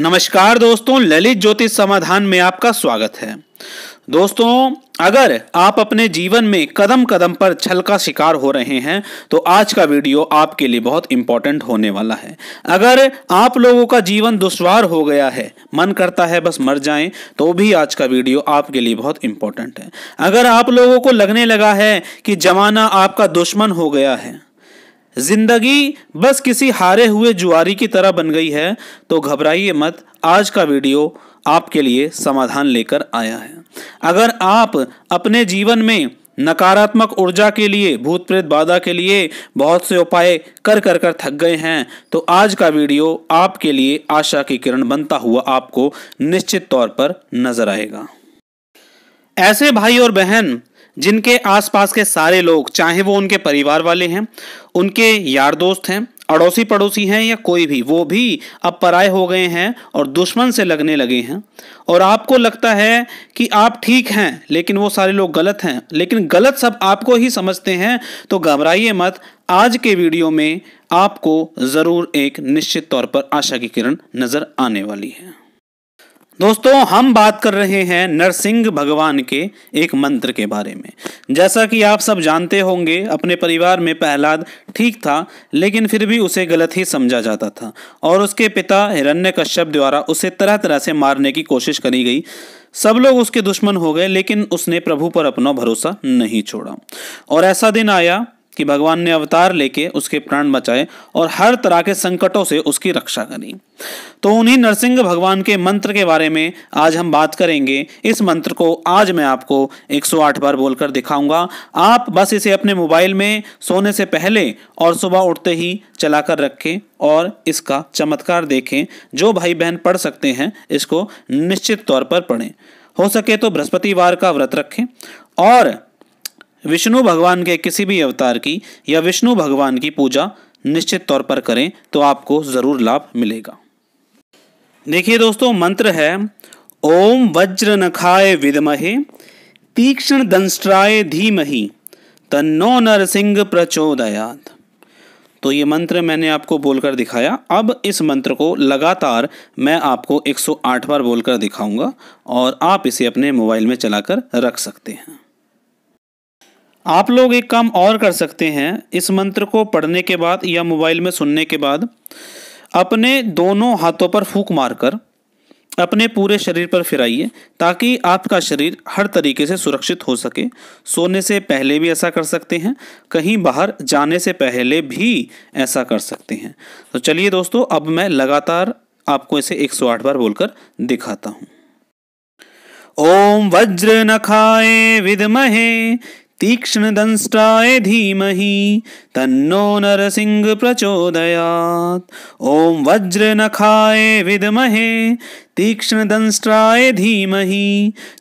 नमस्कार दोस्तों ललित ज्योतिष समाधान में आपका स्वागत है दोस्तों अगर आप अपने जीवन में कदम कदम पर छल का शिकार हो रहे हैं तो आज का वीडियो आपके लिए बहुत इंपॉर्टेंट होने वाला है अगर आप लोगों का जीवन दुश्वार हो गया है मन करता है बस मर जाएं तो भी आज का वीडियो आपके लिए बहुत इंपॉर्टेंट है अगर आप लोगों को लगने लगा है कि जमाना आपका दुश्मन हो गया है जिंदगी बस किसी हारे हुए जुआरी की तरह बन गई है तो घबराइए मत आज का वीडियो आपके लिए समाधान लेकर आया है अगर आप अपने जीवन में नकारात्मक ऊर्जा के लिए भूत प्रेत बाधा के लिए बहुत से उपाय कर कर कर थक गए हैं तो आज का वीडियो आपके लिए आशा की किरण बनता हुआ आपको निश्चित तौर पर नजर आएगा ऐसे भाई और बहन जिनके आसपास के सारे लोग चाहे वो उनके परिवार वाले हैं उनके यार दोस्त हैं अड़ोसी पड़ोसी हैं या कोई भी वो भी अब पराए हो गए हैं और दुश्मन से लगने लगे हैं और आपको लगता है कि आप ठीक हैं लेकिन वो सारे लोग गलत हैं लेकिन गलत सब आपको ही समझते हैं तो घबराइए मत आज के वीडियो में आपको ज़रूर एक निश्चित तौर पर आशा की किरण नज़र आने वाली है दोस्तों हम बात कर रहे हैं नरसिंह भगवान के एक मंत्र के बारे में जैसा कि आप सब जानते होंगे अपने परिवार में पहलाद ठीक था लेकिन फिर भी उसे गलत ही समझा जाता था और उसके पिता हिरण्य कश्यप द्वारा उसे तरह तरह से मारने की कोशिश करी गई सब लोग उसके दुश्मन हो गए लेकिन उसने प्रभु पर अपना भरोसा नहीं छोड़ा और ऐसा दिन आया कि भगवान ने अवतार लेके उसके प्राण बचाए और हर तरह के संकटों से उसकी रक्षा करी तो उन्हीं नरसिंह भगवान के मंत्र के बारे में आज हम बात करेंगे इस मंत्र को आज मैं आपको 108 बार बोलकर दिखाऊंगा आप बस इसे अपने मोबाइल में सोने से पहले और सुबह उठते ही चलाकर रखें और इसका चमत्कार देखें जो भाई बहन पढ़ सकते हैं इसको निश्चित तौर पर पढ़ें हो सके तो बृहस्पतिवार का व्रत रखें और विष्णु भगवान के किसी भी अवतार की या विष्णु भगवान की पूजा निश्चित तौर पर करें तो आपको ज़रूर लाभ मिलेगा देखिए दोस्तों मंत्र है ओम वज्र नखाए विदमहे तीक्ष्ण दंष्ट्राय धीमहि तन्नो नरसिंह प्रचोदयात तो ये मंत्र मैंने आपको बोलकर दिखाया अब इस मंत्र को लगातार मैं आपको 108 बार बोलकर दिखाऊंगा और आप इसे अपने मोबाइल में चलाकर रख सकते हैं आप लोग एक काम और कर सकते हैं इस मंत्र को पढ़ने के बाद या मोबाइल में सुनने के बाद अपने दोनों हाथों पर फूक मारकर अपने पूरे शरीर पर फिराइए ताकि आपका शरीर हर तरीके से सुरक्षित हो सके सोने से पहले भी ऐसा कर सकते हैं कहीं बाहर जाने से पहले भी ऐसा कर सकते हैं तो चलिए दोस्तों अब मैं लगातार आपको इसे 108 बार बोलकर दिखाता हूँ ओम वज्र नखाए विदमहे तीक्ष्णदंष्टाय धीमहि तन्नो नरसिंह प्रचोदयात् ॐ वज्रनखाय विद्महे तीक्ष्णदंष्ट्राय धीमहि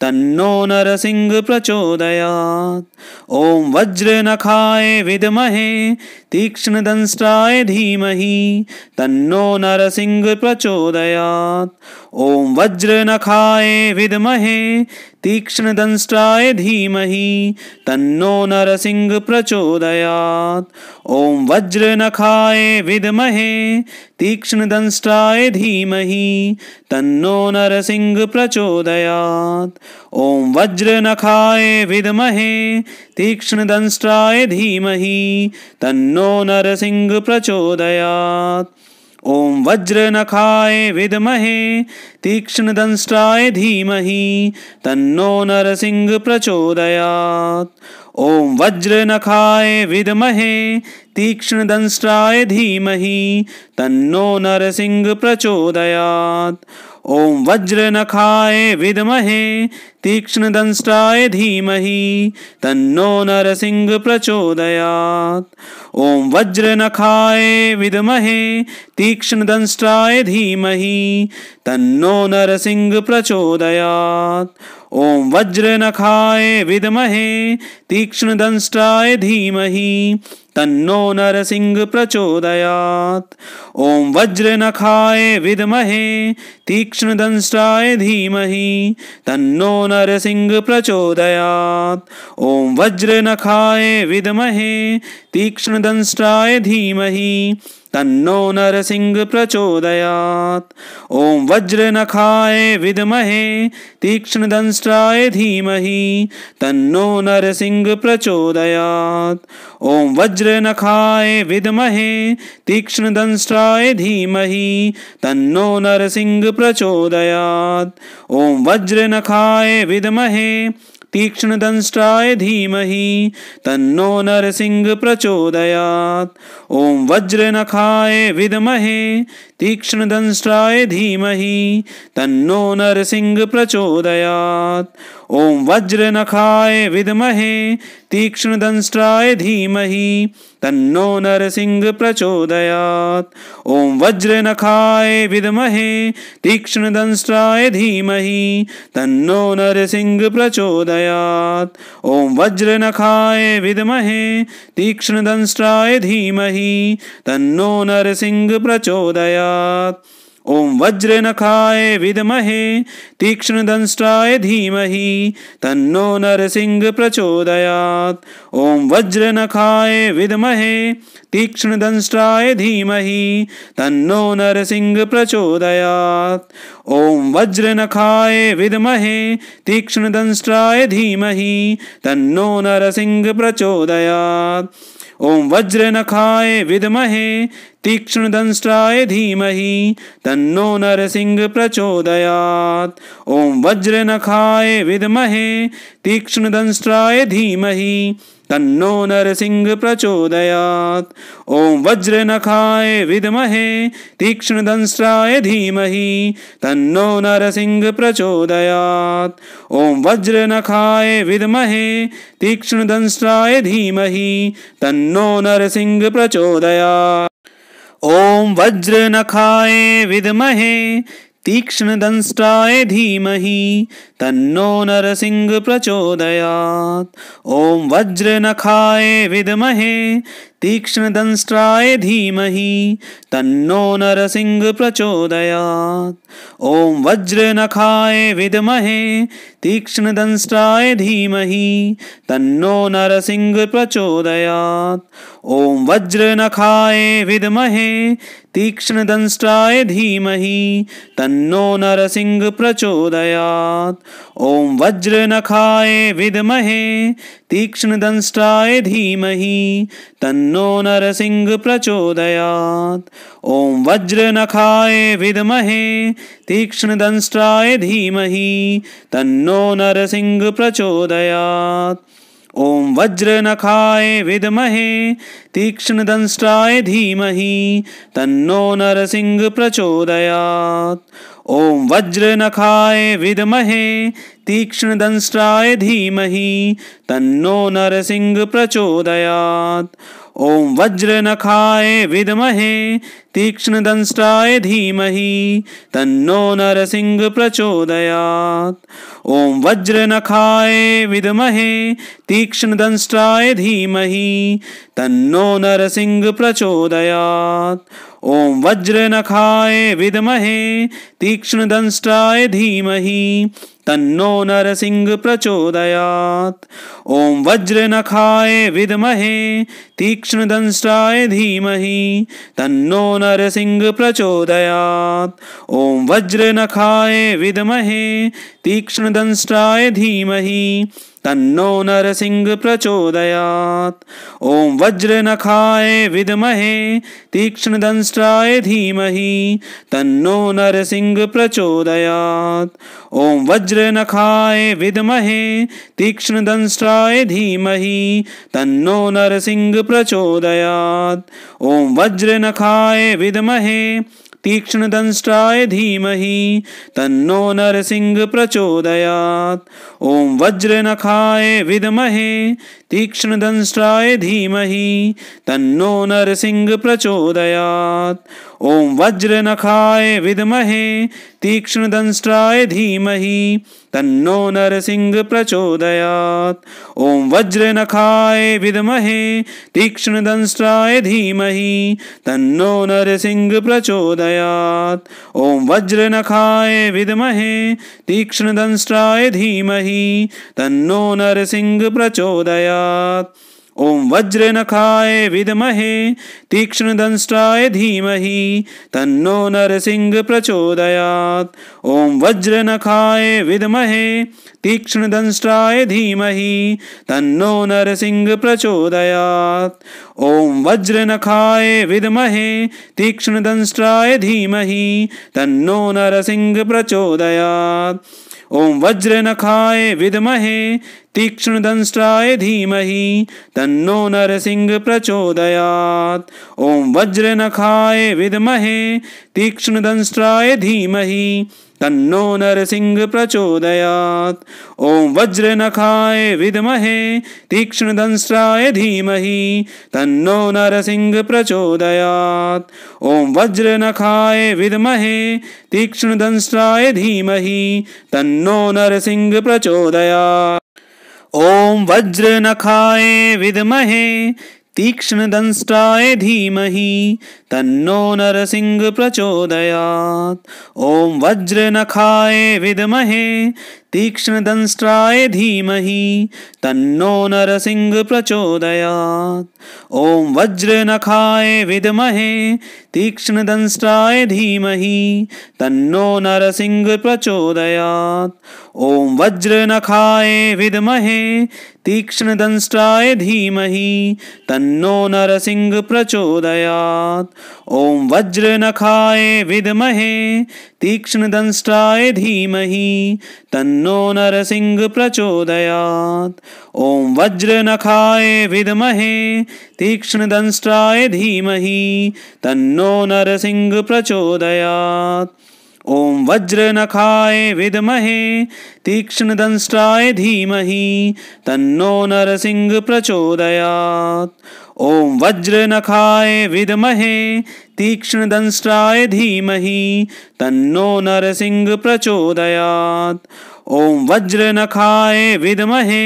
तन्नो नरसिंह प्रचोदयात् ॐ वज्रनखाय विद्महे तीक्ष्णदंष्ट्राय धीमहि तन्नो नरसिंह प्रचोदयात् ॐ वज्रनखाय विद्महे तीक्ष्णदंष्ट्राय धीमहि तन्नो नरसिंह प्रचोदयात् वज्र नखाय विद्महे तीक्ष्णदंष्ट्राय धीमहि तन्नो नरसिंह प्रचोदयात् ॐ वज्र नखाय तीक्ष्ण तीक्ष्णदंष्ट्राय धीमहि तन्नो नरसिंह प्रचोदयात् ॐ वज्र नखाय विद्महे तीक्ष्णदंष्ट्राय धीमहि तन्नो नरसिंह प्रचोदयात् ॐ वज्र नखाय विद्महे तीक्ष्णदंष्ट्राय धीमहि तन्नो नरसिंह प्रचोदयात् ॐ वज्रनखाय विद्महे तीक्ष्णदंष्टाय धीमहि तन्नो नरसिंह प्रचोदयात् ॐ वज्रनखाय विद्महे तीक्ष्णदंष्ट्राय धीमहि तन्नो नरसिंह प्रचोदयात् ॐ वज्रनखाय विद्महे तीक्ष्णदंष्टाय धीमहि तन्नो नरसिंह प्रचोदयात् ॐ वज्रनखाय विद्महे तीक्ष्णदंष्टाय धीमहि तन्नो नरसिंह प्रचोदयात् ॐ वज्रनखाय विद्महे तीक्ष्णदंष्टाय धीमहि तन्नो नरसिंह प्रचोदयात् ॐ वज्र नखाय विद्महे तीक्ष्णदंष्ट्राय धीमहि तन्नो नरसिंह प्रचोदयात् ॐ वज्र नखाय विद्महे तीक्ष्णदंष्ट्राय धीमहि तन्नो नरसिंह प्रचोदयात् ॐ वज्र नखाय विद्महे तीक्ष्णदंष्ट्राय धीमहि तन्नो नरसिंह प्रचोदयात् ॐ धीमह विद्महे नर धीमहि तन्नो नरसिंह प्रचोदयात् नखाय विदमहे तीक्षण दंष्टाय धीमहि तन्नो नरसिंह प्रचोदयात् ॐ वज्रनखाय विद्महे तीक्ष्णदंष्ट्राय धीमहि तन्नो नरसिंह प्रचोदयात् ॐ वज्रनखाय विद्महे तीक्ष्णदंष्ट्राय धीमहि तन्नो नरसिंह प्रचोदयात् ॐ वज्रनखाय विद्महे तीक्ष्णदंष्ट्राय धीमहि तन्नो नरसिंह प्रचोदयात् ॐ वज्रनखाय विद्महे तीक्ष्णदंष्ट्राय धीमहि तन्नो नरसिंह प्रचोदयात् ॐ वज्रनखाय विद्महे तीक्ष्णदंष्ट्राय धीमहि तन्नो नरसिंह प्रचोदयात् ओम वज्र नखाय विदमहे तीक्ष्ण दंष्ट्राय धीमहि तन्नो नरसिंह प्रचोदयात् ओम वज्र नखाय विदमहे तीक्ष्ण दंष्ट्राय धीमहि तन्नो नरसिंह प्रचोदयात् ॐ वज्रनखाय विद्महे तीक्ष्णधंश्राय धीमहि तन्नो नरसिंह प्रचोदयात् ॐ वज्रनखाय विद्महे तीक्ष्णधंसाय धीमहि तन्नो नरसिंह प्रचोदयात् ॐ वज्रनखाय विद्महे तीक्ष्णदंष्ट्राय धीमहि तन्नो नरसिंह प्रचोदयात् ॐ वज्रनखाय विद्महे तीक्ष्णदंष्ट्राय धीमहि तन्नो नरसिंह प्रचोदयात् ॐ वज्रनखाय विद्महे तीक्ष्णदंष्ट्राय धीमहि तन्नो नरसिंह प्रचोदयात् ॐ वज्रनखाय विद्महे तीक्ष्णदंष्ट्राय धीमहि तन्नो नरसिंह प्रचोदयात् ॐ वज्रनखाय विद्महे तीक्ष्णदंष्ट्राय धीमहि तन्नो तन्नो नरसिंह प्रचोदयात् ॐ वज्रनखाय विद्महे तीक्ष्णदंष्ट्राय धीमहि तन्नो नरसिंह प्रचोदयात् ॐ वज्रनखाय विद्महे तीक्ष्णदंष्ट्राय धीमहि तन्नो नरसिंह प्रचोदयात् ॐ वज्रनखाय विद्महे तीक्ष्णदंष्ट्राय धीमहि तन्नो नरसिंह प्रचोदयात् ओम वज्र नखाए विदमहे तीक्ष्ण दंष्टाय धीमहि तन्नो नरसिंह प्रचोदयात् ओम वज्र नखाए विदमहे तीक्ष्ण दंष्टाय धीमहि तन्नो नरसिंह प्रचोदयात् ओम वज्र नखाए विदमहे तीक्ष्ण दंष्टाय धीमहि तन्नो नरसिंह प्रचोदयात् ॐ वज्रनखाय विद्महे तीक्ष्णदंष्ट्राय धीमहि तन्नो नरसिंह प्रचोदयात् ॐ वज्रनखाय विद्महे तीक्ष्णदंष्ट्राय धीमहि तन्नो नरसिंह प्रचोदयात् ॐ वज्रनखाय विद्महे तीक्ष्णदंष्ट्राय धीमहि तन्नो नरसिंह प्रचोदयात् ॐ वज्र नखाय विद्महे तीक्ष्णदंष्ट्राय धीमहि तन्नो नरसिंह प्रचोदयात् ॐ वज्र नखाय विद्महे तीक्ष्णदंष्ट्राय धीमहि तन्नो नरसिंह प्रचोदयात् ॐ वज्रनखाय विद्महे तीक्ष्णदंष्ट्राय धीमहि तन्नो नरसिंह प्रचोदयात् ॐ वज्रनखाय विद्महे तीक्ष्णदंष्ट्राय धीमहि तन्नो नरसिंह प्रचोदयात् ॐ वज्रनखाय विद्महे तीक्ष्णदंष्ट्राय धीमहि तन्नो नरसिंह प्रचोदयात् ॐ वज्र नखाय विद्महे तीक्ष्णदंष्ट्राय धीमहि तन्नो नरसिंह प्रचोदयात् ॐ वज्रनखाय विद्महे तीक्ष्णदंष्ट्राय धीमहि तन्नो नरसिंह प्रचोदयात् ॐ वज्रनखाय विद्महे तीक्ष्णदंष्ट्राय धीमहि तन्नो नरसिंह प्रचोदयात् ॐ वज्रनखाय विद्महे तीक्ष्णदंष्ट्राय धीमहि तन्नो नरसिंह प्रचोदयात् ॐ वज्रनखाय विद्महे तीक्ष्णदंष्ट्राय धीमहि तन्नो नरसिंह प्रचोदयात् ॐ वज्रनखाय विद्महे तीक्ष्णदंष्ट्राय धीमहि तन्नो नरसिंह प्रचोदयात् ॐ वज्रनखाय विद्महे तीक्ष्णदंष्ट्राय धीमहि तन्नो नरसिंह प्रचोदयात् ॐ वज्रनखाय विद्महे धीमह धीमहि तन्नो नरसिंह प्रचोदयात् ॐ वज्रनखाय विद्महे तीक्ष्णदंष्टाय धीमहि तन्नो नरसिंह प्रचोदयात् ॐ वज्रनखाय विद्महे तीक्ष्णदंष्ट्राय धीमहि तन्नो नरसिंह प्रचोदयात् ॐ वज्रनखाय विद्महे तीक्ष्णदंष्ट्राय धीमहि तन्नो नरसिंह प्रचोदयात् ॐ वज्रनखाय विद्महे तीक्ष्णदंष्ट्राय धीमहि तन्नो नरसिंह प्रचोदयात् ॐ वज्रनखाय विद्महे तीक्ष्णदंष्ट्राय धीमहि तन्नो नो नरसिंह प्रचोदयात् ॐ वज्रनखाय विद्महे तीक्ष्णदंष्ट्राय धीमहि तन्नो नरसिंह प्रचोदयात् ॐ वज्रनखाय विद्महे तीक्ष्णदंष्ट्राय धीमहि तन्नो नरसिंह प्रचोदयात् ॐ वज्रनखाय विद्महे तीक्ष्णदंष्ट्राय धीमहि तन्नो नरसिंह प्रचोदयात् ओम वज्र नखाय विदमहे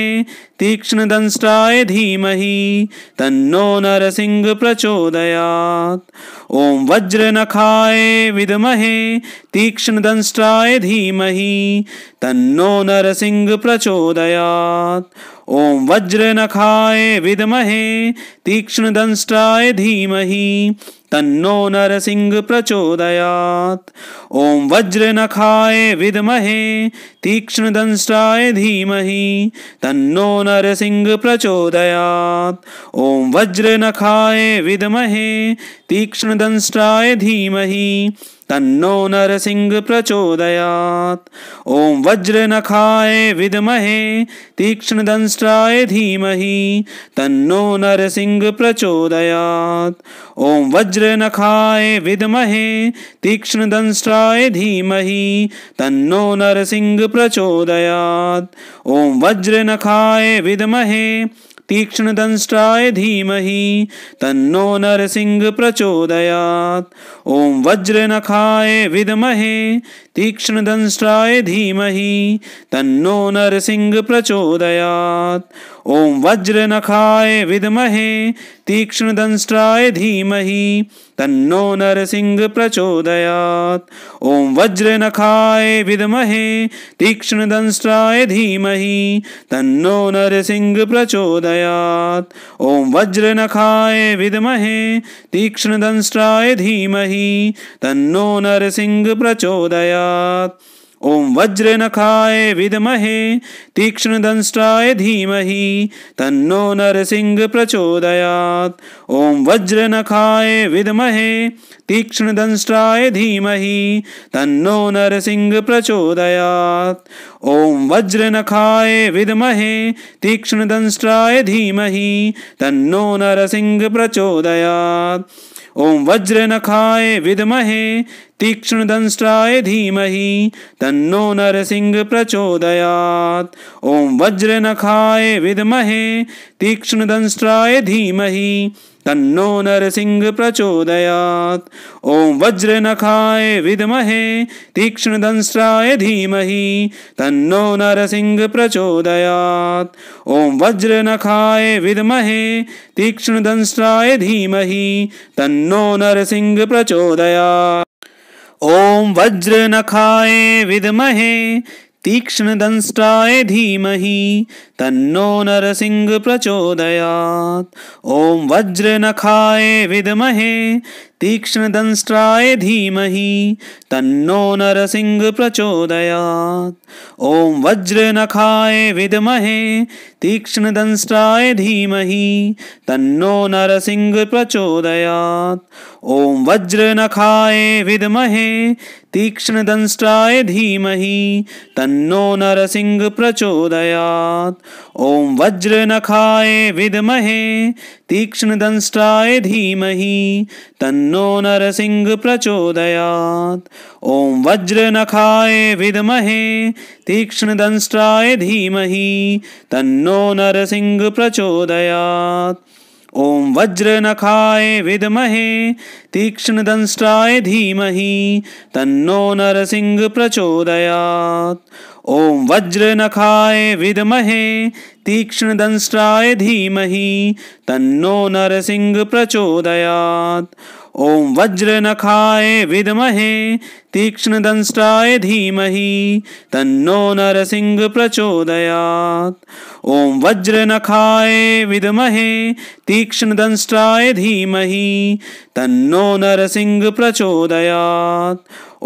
तीक्ष्ण दंष्टाय धीमहि तन्नो नरसिंह प्रचोदयात् ओम वज्र नखाय विदमहे तीक्ष्ण दंष्टाय धीमहि तन्नो नरसिंह प्रचोदयात् ओम वज्र नखाय विदमहे तीक्ष्ण दंष्टाय धीमहि तन्नो नरसिंह प्रचोदयात् ॐ वज्रनखाय विद्महे तीक्ष्णदंष्टाय धीमहि तन्नो नरसिंह प्रचोदयात् ॐ वज्रनखाय विद्महे तीक्ष्णदंष्ट्राय धीमहि तन्नो नरसिंह प्रचोदयात् ॐ वज्रनखाय विद्महे तीक्ष्णदंष्ट्राय धीमहि तन्नो नरसिंह प्रचोदयात् ॐ वज्रनखाय विद्महे तीक्ष्णदंष्ट्राय धीमहि तन्नो नरसिंह प्रचोदयात् ॐ वज्रनखाय विद्महे तीक्ष्णदंष्ट्राय धीमहि तन्नो नरसिंह प्रचोदयात् ॐ वज्रनखाय विद्महे तीक्ष्णदंष्ट्राय धीमहि तन्नो नरसिंह प्रचोदयात् ॐ विदमहे विद्महे तीक्ष्णदंष्ट्राय धीमहि तन्नो नरसिंह प्रचोदयात् ॐ वज्रनखाय विद्महे तीक्ष्णदंष्ट्राय धीमहि तन्नो नरसिंह प्रचोदयात् ॐ वज्रनखाय विद्महे तीक्ष्णदंष्ट्राय धीमहि तन्नो नरसिंह प्रचोदयात् ॐ वज्रनखाय विद्महे तीक्ष्णदंष्ट्राय धीमहि तन्नो नरसिंह प्रचोदयात् ॐ वज्रनखाय विद्महे तीक्ष्णदंष्ट्राय धीमहि तन्नो नरसिंह प्रचोदयात् ॐ वज्रनखाय विद्महे तीक्ष्णदंष्ट्राय धीमहि तन्नो नरसिंह प्रचोदयात् ओम वज्र नखाय विदमहे तीक्ष्ण दंष्ट्राय धीमहि तन्नो नरसिंह प्रचोदयात् ओम वज्र नखाय विदमहे तीक्ष्ण दंष्ट्राय धीमहि तन्नो नरसिंह प्रचोदयात् ॐ वज्रनखाय विद्महे तीक्ष्णदंश्राय धीमहि तन्नो नरसिंह प्रचोदयात् ॐ वज्रनखाय विद्महे तीक्ष्णदंश्राय धीमहि तन्नो नरसिंह प्रचोदयात् ॐ वज्रनखाय विद्महे तीक्ष्णदंष्टाय धीमहि तन्नो नरसिंह प्रचोदयात् ॐ वज्रनखाय विद्महे तीक्ष्णदंष्ट्राय धीमहि तन्नो नरसिंह प्रचोदयात् ॐ वज्रनखाय विद्महे तीक्ष्णदंष्ट्राय धीमहि तन्नो नरसिंह प्रचोदयात् ॐ वज्रनखाय विद्महे तीक्ष्णदंष्ट्राय धीमहि तन्नो नरसिंह प्रचोदयात् ॐ वज्रनखाय विद्महे तीक्ष्णदंष्ट्राय धीमहि तन्नो नरसिंह प्रचोदयात् ॐ वज्रनखाय विद्महे तीक्ष्णदंष्ट्राय धीमहि तन्नो नरसिंह प्रचोदयात् ओम वज्र नखाय विदमहे तीक्ष्ण दंष्ट्राय धीमहि तन्नो नरसिंह प्रचोदयात् ओम वज्र नखाय विदमहे तीक्ष्ण दंष्ट्राय धीमहि तन्नो नरसिंह प्रचोदयात् ओम वज्र नखाय विदमहे तीक्ष्णदंष्ट्राय धीमहि तन्नो नरसिंह प्रचोदयात् ॐ वज्रनखाय विद्महे तीक्ष्णदंष्ट्राय धीमहि तन्नो नरसिंह प्रचोदयात्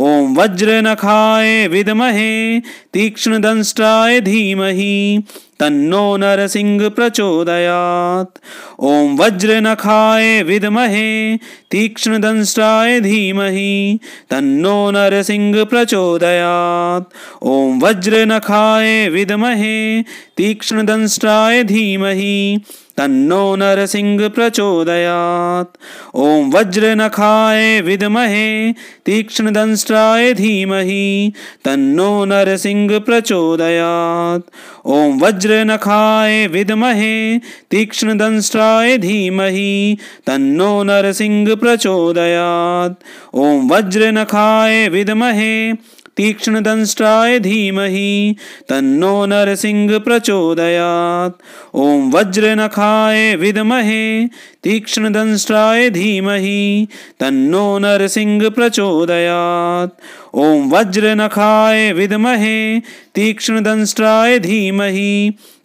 ॐ वज्रनखाय विद्महे तीक्ष्णदंष्ट्राय धीमहि तन्नो नरसिंह प्रचोदयात् ॐ वज्रनखाय विद्महे तीक्ष्णदंष्ट्राय धीमहि तन्नो नरसिंह प्रचोदयात् नखाए विदमहे तीक्षण दंष्टाय धीमहि तन्नो नरसिंह प्रचोदयात् ॐ वज्रनखाय विद्महे तीक्ष्णदंष्ट्राय धीमहि तन्नो नरसिंह प्रचोदयात् ॐ वज्रनखाय विद्महे तीक्ष्णदंष्ट्राय धीमहि तन्नो नरसिंह प्रचोदयात् वज्र नखाए विद्महे तीक्ष्णदंष्टाय धीमहि तन्नो नरसिंह प्रचोदयात् वज्र वज्रनखाय विदमहे तीक्ष्णदंष्ट्राय धीमहि तन्नो नरसिंह प्रचोदयात् ॐ वज्रनखाय विद्महे तीक्ष्णदंष्ट्राय धीमहि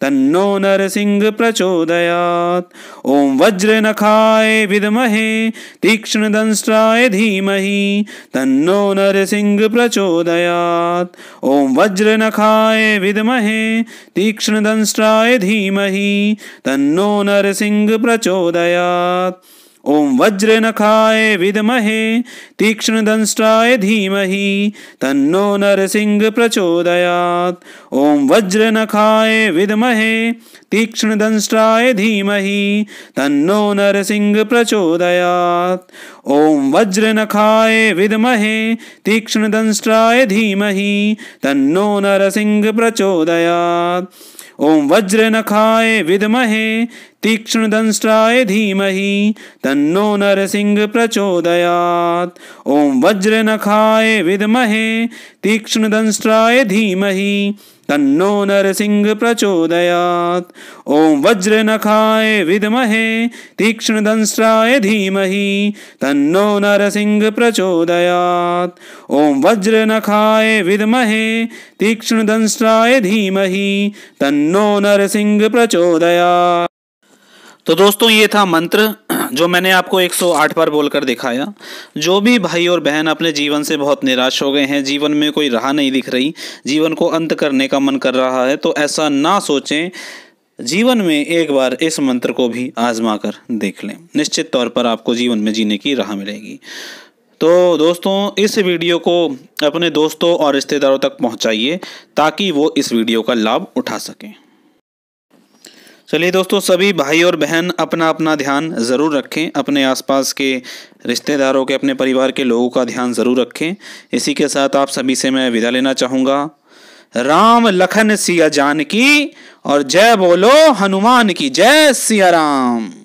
तन्नो नरसिंह प्रचोदयात् ॐ वज्रनखाय विद्महे तीक्ष्णदंष्ट्राय धीमहि तन्नो नरसिंह प्रचोदयात् ॐ वज्रनखाय विद्महे धीमह धीमहि तन्नो नरसिंह प्रचोदयात् ॐ वज्रनखाय नखाय विद्महे तीक्ष्णदंष्ट्राय धीमहि तन्नो नरसिंह प्रचोदयात् ॐ वज्र नखाय विद्महे तीक्ष्णदंष्ट्राय धीमहि तन्नो नरसिंह प्रचोदयात् ॐ वज्र नखाय विद्महे तीक्ष्णदंष्ट्राय धीमहि तन्नो नरसिंह प्रचोदयात् ओम वज्र नखाय विदमहे तीक्ष्ण दंष्ट्राय धीमहि तन्नो नरसिंह प्रचोदयात् ओम वज्र नखाय विदमहे तीक्ष्ण दंष्ट्राय धीमहि तन्नो नरसिंह प्रचोदयात् ॐ वज्रनखाय विद्महे तीक्ष्णदंश्राय धीमहि तन्नो नरसिंह प्रचोदयात् ॐ वज्रनखाय विद्महे तीक्ष्णदंश्राय धीमहि तन्नो नरसिंह प्रचोदयात् तो दोस्तों ये था मंत्र जो मैंने आपको 108 बार बोलकर दिखाया जो भी भाई और बहन अपने जीवन से बहुत निराश हो गए हैं जीवन में कोई राह नहीं दिख रही जीवन को अंत करने का मन कर रहा है तो ऐसा ना सोचें जीवन में एक बार इस मंत्र को भी आजमा कर देख लें निश्चित तौर पर आपको जीवन में जीने की राह मिलेगी तो दोस्तों इस वीडियो को अपने दोस्तों और रिश्तेदारों तक पहुँचाइए ताकि वो इस वीडियो का लाभ उठा सकें चलिए दोस्तों सभी भाई और बहन अपना अपना ध्यान ज़रूर रखें अपने आसपास के रिश्तेदारों के अपने परिवार के लोगों का ध्यान ज़रूर रखें इसी के साथ आप सभी से मैं विदा लेना चाहूँगा राम लखन सिया जान की और जय बोलो हनुमान की जय सिया राम